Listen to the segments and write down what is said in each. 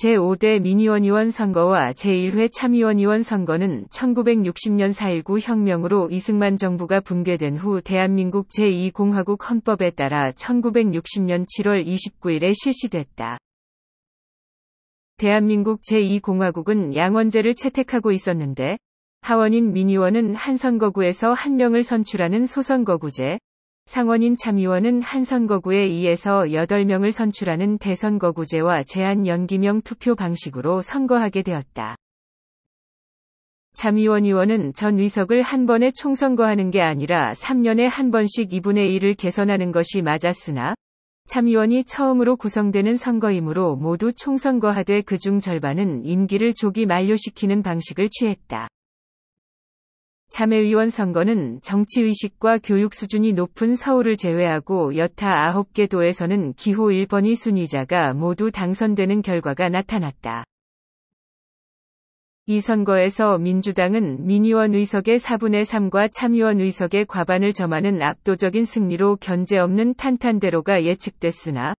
제5대 민의원의원 선거와 제1회 참의원의원 선거는 1960년 4.19 혁명으로 이승만 정부가 붕괴된 후 대한민국 제2공화국 헌법에 따라 1960년 7월 29일에 실시됐다. 대한민국 제2공화국은 양원제를 채택하고 있었는데 하원인 민의원은 한 선거구에서 한 명을 선출하는 소선거구제, 상원인 참의원은 한 선거구에 2에서 8명을 선출하는 대선거구제와 제한 연기명 투표 방식으로 선거하게 되었다. 참의원 의원은 전 의석을 한 번에 총선거하는 게 아니라 3년에 한 번씩 2분의 1을 개선하는 것이 맞았으나 참의원이 처음으로 구성되는 선거이므로 모두 총선거하되 그중 절반은 임기를 조기 만료시키는 방식을 취했다. 참여위원 선거는 정치의식과 교육 수준이 높은 서울을 제외하고 여타 9개 도에서는 기호 1번이 순위자가 모두 당선되는 결과가 나타났다. 이 선거에서 민주당은 민의원 의석의 4분의 3과 참의원 의석의 과반을 점하는 압도적인 승리로 견제 없는 탄탄대로가 예측됐으나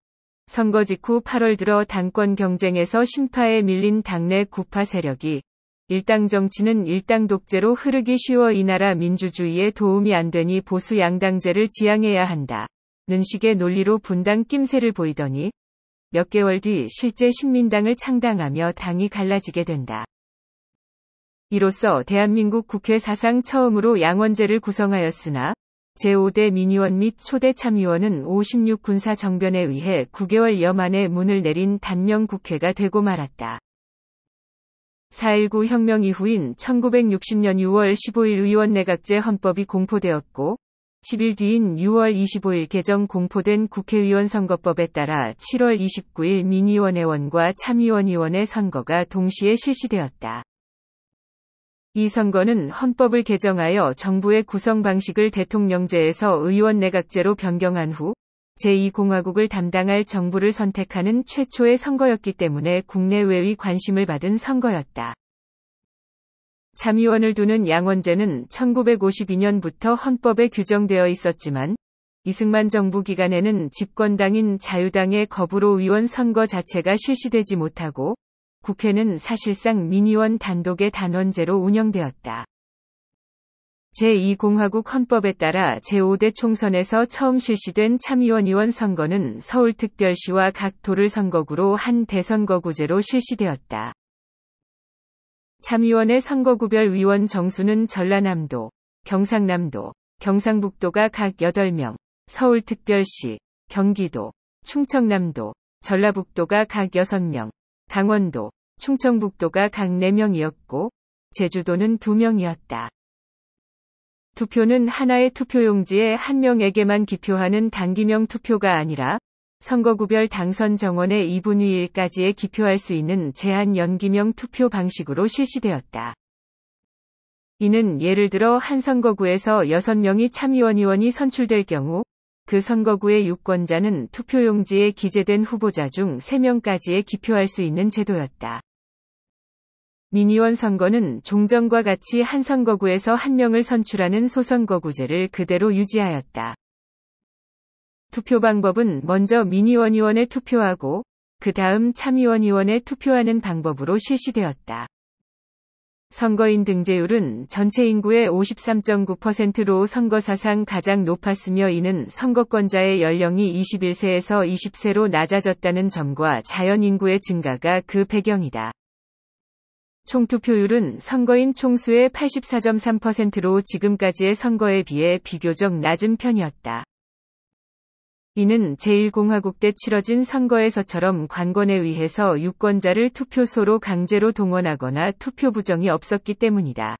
선거 직후 8월 들어 당권 경쟁에서 심파에 밀린 당내 구파 세력이 일당 정치는 일당 독재로 흐르기 쉬워 이 나라 민주주의에 도움이 안 되니 보수 양당제를 지향해야 한다. 는 식의 논리로 분당 낌새를 보이더니 몇 개월 뒤 실제 신민당을 창당하며 당이 갈라지게 된다. 이로써 대한민국 국회 사상 처음으로 양원제를 구성하였으나 제5대 민의원 및 초대 참의원은 56군사 정변에 의해 9개월여 만에 문을 내린 단명 국회가 되고 말았다. 4.19 혁명 이후인 1960년 6월 15일 의원 내각제 헌법이 공포되었고 10일 뒤인 6월 25일 개정 공포된 국회의원 선거법에 따라 7월 29일 민의원 의원과 참의원 의원의 선거가 동시에 실시되었다. 이 선거는 헌법을 개정하여 정부의 구성 방식을 대통령제에서 의원 내각제로 변경한 후 제2공화국을 담당할 정부를 선택하는 최초의 선거였기 때문에 국내외의 관심을 받은 선거였다. 참의원을 두는 양원제는 1952년부터 헌법에 규정되어 있었지만 이승만 정부 기간에는 집권당인 자유당의 거부로 의원 선거 자체가 실시되지 못하고 국회는 사실상 민의원 단독의 단원제로 운영되었다. 제2공화국 헌법에 따라 제5대 총선에서 처음 실시된 참의원 의원 선거는 서울특별시와 각 도를 선거구로 한 대선거구제로 실시되었다. 참의원의 선거구별 위원 정수는 전라남도, 경상남도, 경상북도가 각 8명, 서울특별시, 경기도, 충청남도, 전라북도가 각 6명, 강원도, 충청북도가 각 4명이었고, 제주도는 2명이었다. 투표는 하나의 투표용지에 한 명에게만 기표하는 단기명 투표가 아니라 선거구별 당선 정원의 2분위일까지에 기표할 수 있는 제한 연기명 투표 방식으로 실시되었다. 이는 예를 들어 한 선거구에서 6명이 참의원 의원이 선출될 경우 그 선거구의 유권자는 투표용지에 기재된 후보자 중 3명까지에 기표할 수 있는 제도였다. 미니원 선거는 종전과 같이 한 선거구에서 한 명을 선출하는 소선거구제를 그대로 유지하였다. 투표 방법은 먼저 미니원 의원에 투표하고 그 다음 참의원 의원에 투표하는 방법으로 실시되었다. 선거인 등재율은 전체 인구의 53.9%로 선거 사상 가장 높았으며 이는 선거권자의 연령이 21세에서 20세로 낮아졌다는 점과 자연 인구의 증가가 그 배경이다. 총투표율은 선거인 총수의 84.3%로 지금까지의 선거에 비해 비교적 낮은 편이었다. 이는 제1공화국 때 치러진 선거에서처럼 관건에 의해서 유권자를 투표소로 강제로 동원하거나 투표 부정이 없었기 때문이다.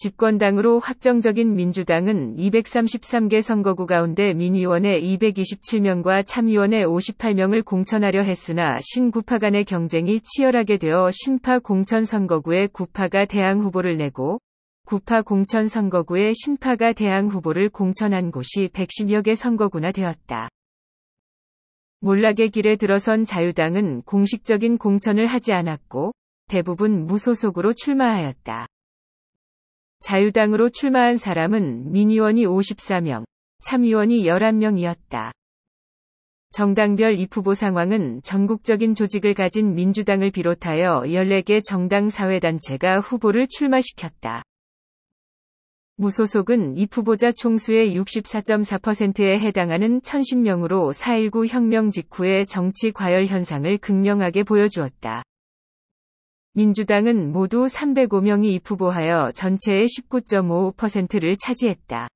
집권당으로 확정적인 민주당은 233개 선거구 가운데 민의원의 227명과 참의원의 58명을 공천하려 했으나 신구파 간의 경쟁이 치열하게 되어 신파 공천 선거구에 구파가 대항 후보를 내고 구파 공천 선거구에 신파가 대항 후보를 공천한 곳이 110여 개 선거구나 되었다. 몰락의 길에 들어선 자유당은 공식적인 공천을 하지 않았고 대부분 무소속으로 출마하였다. 자유당으로 출마한 사람은 민의원이 54명, 참의원이 11명이었다. 정당별 입후보 상황은 전국적인 조직을 가진 민주당을 비롯하여 14개 정당 사회단체가 후보를 출마시켰다. 무소속은 입후보자 총수의 64.4%에 해당하는 1010명으로 4.19 혁명 직후의 정치 과열 현상을 극명하게 보여주었다. 민주당은 모두 305명이 입후보하여 전체의 19.5%를 차지했다.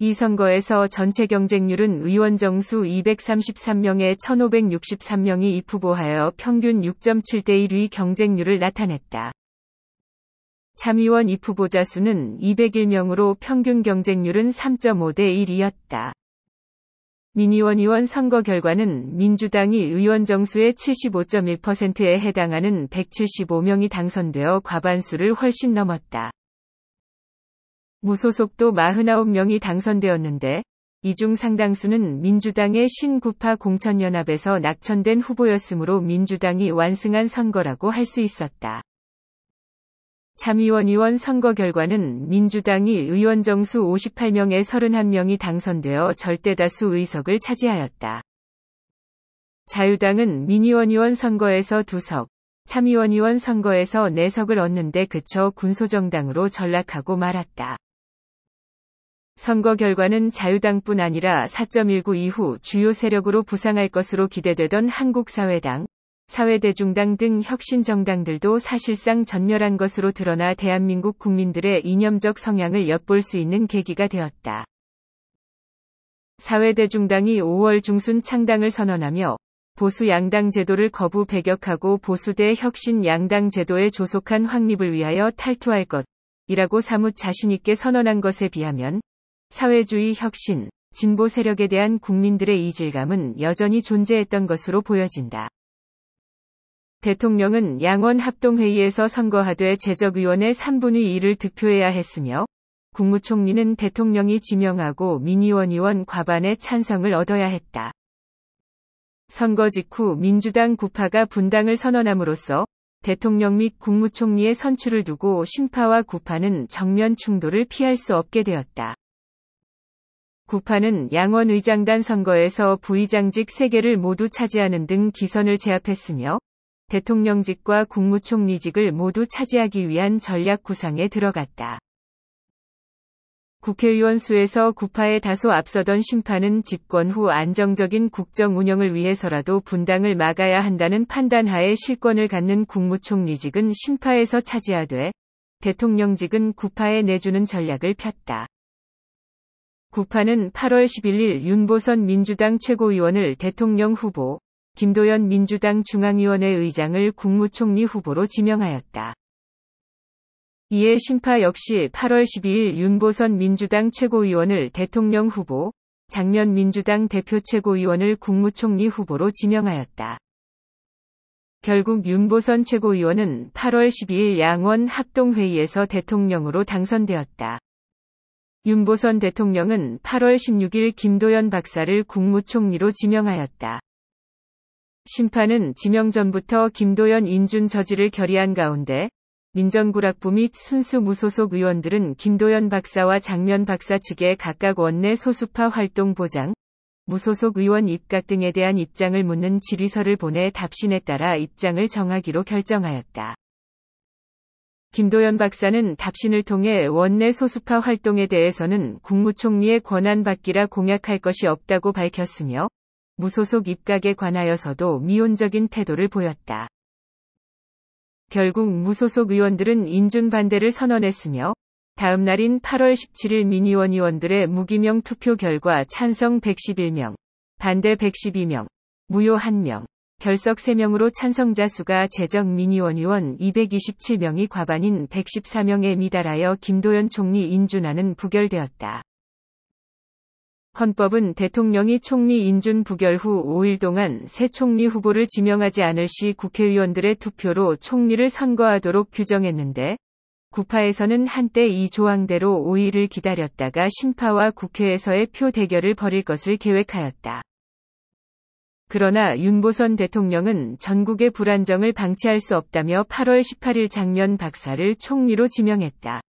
이 선거에서 전체 경쟁률은 의원 정수 233명에 1563명이 입후보하여 평균 6.7대 1의 경쟁률을 나타냈다. 참의원 입후보자 수는 201명으로 평균 경쟁률은 3.5대 1이었다. 민의원 의원 선거 결과는 민주당이 의원 정수의 75.1%에 해당하는 175명이 당선되어 과반수를 훨씬 넘었다. 무소속도 49명이 당선되었는데 이 중 상당수는 민주당의 신구파 공천연합에서 낙천된 후보였으므로 민주당이 완승한 선거라고 할 수 있었다. 참의원 의원 선거 결과는 민주당이 의원 정수 58명에 31명이 당선되어 절대다수 의석을 차지하였다. 자유당은 민의원 의원 선거에서 두석 참의원 의원 선거에서 내석을 네 얻는데 그쳐 군소정당으로 전락하고 말았다. 선거 결과는 자유당뿐 아니라 4.19 이후 주요 세력으로 부상할 것으로 기대되던 한국사회당, 사회대중당 등 혁신정당들도 사실상 전멸한 것으로 드러나 대한민국 국민들의 이념적 성향을 엿볼 수 있는 계기가 되었다. 사회대중당이 5월 중순 창당을 선언하며 보수 양당 제도를 거부 배격하고 보수대 혁신 양당 제도의 조속한 확립을 위하여 탈투할 것이라고 사뭇 자신있게 선언한 것에 비하면 사회주의 혁신, 진보 세력에 대한 국민들의 이질감은 여전히 존재했던 것으로 보여진다. 대통령은 양원 합동회의에서 선거하되 제적위원회 3분의 1을 득표해야 했으며 국무총리는 대통령이 지명하고 민의원 의원 과반의 찬성을 얻어야 했다. 선거 직후 민주당 구파가 분당을 선언함으로써 대통령 및 국무총리의 선출을 두고 신파와 구파는 정면 충돌을 피할 수 없게 되었다. 구파는 양원의장단 선거에서 부의장직 3개를 모두 차지하는 등 기선을 제압했으며 대통령직과 국무총리직을 모두 차지하기 위한 전략 구상에 들어갔다. 국회의원 수에서 구파에 다소 앞서던 심판은 집권 후 안정적인 국정 운영을 위해서라도 분당을 막아야 한다는 판단하에 실권을 갖는 국무총리직은 심파에서 차지하되 대통령직은 구파에 내주는 전략을 폈다. 구파는 8월 11일 윤보선 민주당 최고위원을 대통령 후보, 김도연 민주당 중앙위원회 의장을 국무총리 후보로 지명하였다. 이에 심파 역시 8월 12일 윤보선 민주당 최고위원을 대통령 후보, 장면 민주당 대표 최고위원을 국무총리 후보로 지명하였다. 결국 윤보선 최고위원은 8월 12일 양원 합동회의에서 대통령으로 당선되었다. 윤보선 대통령은 8월 16일 김도연 박사를 국무총리로 지명하였다. 심판은 지명 전부터 김도연 인준 저지를 결의한 가운데 민정구락부 및 순수 무소속 의원들은 김도연 박사와 장면 박사 측의 각각 원내 소수파 활동 보장, 무소속 의원 입각 등에 대한 입장을 묻는 질의서를 보내 답신에 따라 입장을 정하기로 결정하였다. 김도연 박사는 답신을 통해 원내 소수파 활동에 대해서는 국무총리의 권한 받기라 공약할 것이 없다고 밝혔으며 무소속 입각에 관하여서도 미온적인 태도를 보였다. 결국 무소속 의원들은 인준 반대를 선언했으며 다음 날인 8월 17일 민의원 의원들의 무기명 투표 결과 찬성 111명, 반대 112명, 무효 1명, 결석 3명으로 찬성자 수가 재정 민의원 의원 227명이 과반인 114명에 미달하여 김도연 총리 인준안은 부결되었다. 헌법은 대통령이 총리 인준 부결 후 5일 동안 새 총리 후보를 지명하지 않을 시 국회의원들의 투표로 총리를 선거하도록 규정했는데 구파에서는 한때 이 조항대로 5일을 기다렸다가 심파와 국회에서의 표 대결을 벌일 것을 계획하였다. 그러나 윤보선 대통령은 전국의 불안정을 방치할 수 없다며 8월 18일 장면 박사를 총리로 지명했다.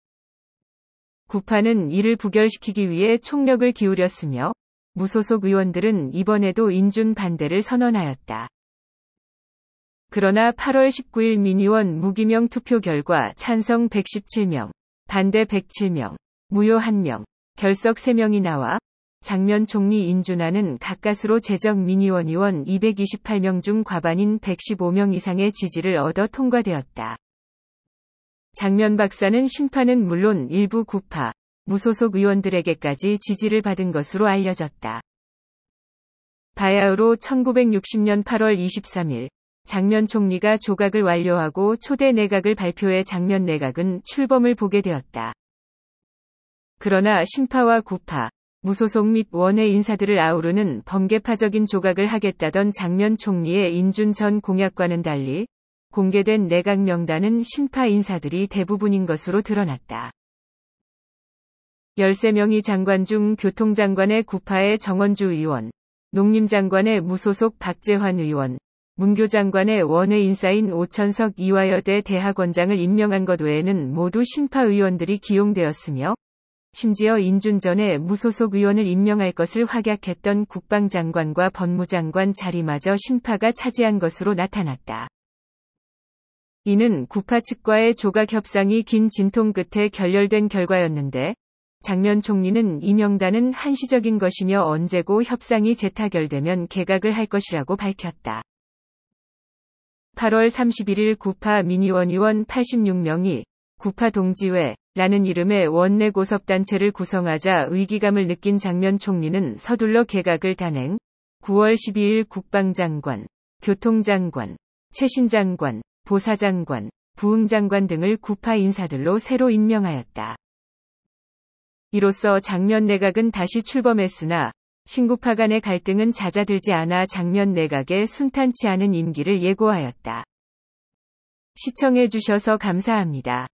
구파는 이를 부결시키기 위해 총력을 기울였으며 무소속 의원들은 이번에도 인준 반대를 선언하였다. 그러나 8월 19일 민의원 무기명 투표 결과 찬성 117명, 반대 107명, 무효 1명, 결석 3명이 나와 장면 총리 인준안은 가까스로 재정 민의원 의원 228명 중 과반인 115명 이상의 지지를 얻어 통과되었다. 장면 박사는 심판은 물론 일부 구파, 무소속 의원들에게까지 지지를 받은 것으로 알려졌다. 바야흐로 1960년 8월 23일 장면 총리가 조각을 완료하고 초대 내각을 발표해 장면 내각은 출범을 보게 되었다. 그러나 심파와 구파, 무소속 및 원외 인사들을 아우르는 번개파적인 조각을 하겠다던 장면 총리의 인준 전 공약과는 달리 공개된 내각 명단은 신파 인사들이 대부분인 것으로 드러났다. 13명이 장관 중 교통장관의 구파의 정원주 의원, 농림장관의 무소속 박재환 의원, 문교 장관의 원외 인사인 오천석 이화여대 대학원장을 임명한 것 외에는 모두 신파 의원들이 기용되었으며 심지어 인준 전에 무소속 의원을 임명할 것을 확약했던 국방장관과 법무장관 자리마저 신파가 차지한 것으로 나타났다. 이는 구파 측과의 조각 협상이 긴 진통 끝에 결렬된 결과였는데 장면 총리는 이명단은 한시적인 것이며 언제고 협상이 재타결되면 개각을 할 것이라고 밝혔다. 8월 31일 구파 민의원의원 86명이 구파 동지회라는 이름의 원내 고섭단체를 구성하자 위기감을 느낀 장면 총리는 서둘러 개각을 단행 9월 12일 국방장관, 교통장관, 최신장관, 보사장관, 부흥장관 등을 구파 인사들로 새로 임명하였다. 이로써 장면 내각은 다시 출범했으나 신구파 간의 갈등은 잦아들지 않아 장면 내각의 순탄치 않은 임기를 예고하였다. 시청해주셔서 감사합니다.